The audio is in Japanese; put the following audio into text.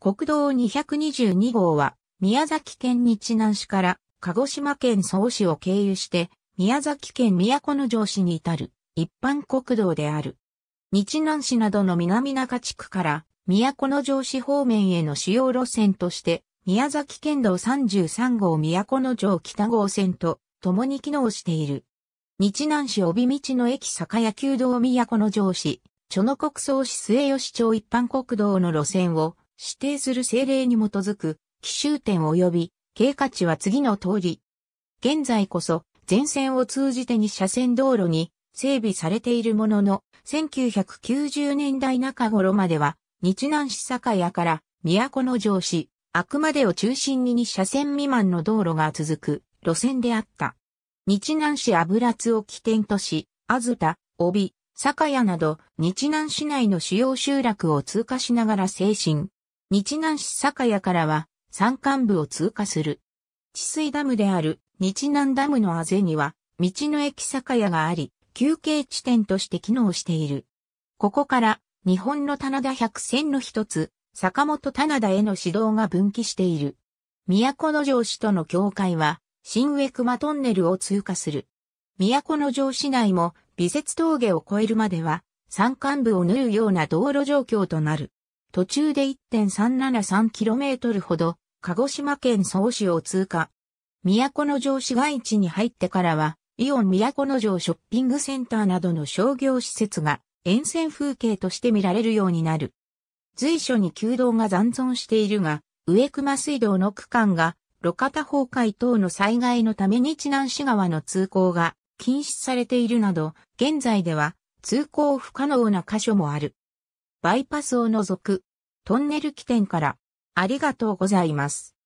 国道222号は、宮崎県日南市から鹿児島県総市を経由して、宮崎県都城市に至る一般国道である。日南市などの南中地区から都城市方面への主要路線として、宮崎県道33号都城北号線と共に機能している。日南市帯道の駅酒屋旧道都城市、諸野国総市末吉町一般国道の路線を指定する政令に基づく、奇襲点及び、経過値は次の通り。現在こそ、全線を通じて2車線道路に整備されているものの、1990年代中頃までは、日南市境屋から都の城市、あくまでを中心に2車線未満の道路が続く路線であった。日南市油津を起点とし、あずた、帯、酒屋など、日南市内の主要集落を通過しながら精神、日南市酒屋からは山間部を通過する。治水ダムである日南ダムのあぜには道の駅酒屋があり、休憩地点として機能している。ここから日本の棚田百選の一つ、坂本棚田への指導が分岐している。都城市との境界は新上熊トンネルを通過する。都城市内も美雪峠を越えるまでは山間部を縫うような道路状況となる。途中で 1.373km ほど、鹿児島県総市を通過。都城市街地に入ってからは、イオン都城ショッピングセンターなどの商業施設が沿線風景として見られるようになる。随所に旧道が残存しているが、上熊水道の区間が路肩崩壊等の災害のために知南市川の通行が禁止されているなど、現在では通行不可能な箇所もある。バイパスを除くトンネル起点から。ありがとうございます。